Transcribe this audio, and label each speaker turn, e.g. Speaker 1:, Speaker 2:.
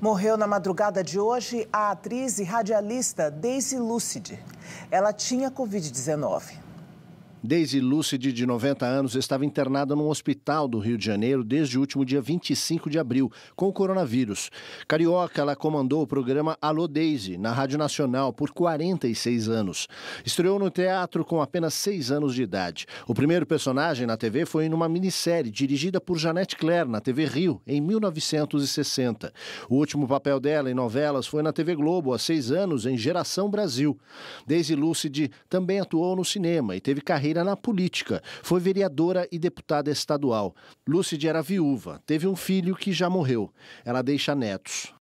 Speaker 1: Morreu na madrugada de hoje a atriz e radialista Daisy Lucid.
Speaker 2: Ela tinha Covid-19. Daisy Lucid, de 90 anos, estava internada num hospital do Rio de Janeiro desde o último dia 25 de abril, com o coronavírus. Carioca, ela comandou o programa Alô Daisy, na Rádio Nacional, por 46 anos. Estreou no teatro com apenas 6 anos de idade. O primeiro personagem na TV foi numa minissérie dirigida por Janete Claire, na TV Rio, em 1960. O último papel dela em novelas foi na TV Globo, há 6 anos, em Geração Brasil. Daisy Lucid também atuou no cinema e teve carreira carreira na política. Foi vereadora e deputada estadual. Lúcide era viúva, teve um filho que já morreu. Ela deixa netos.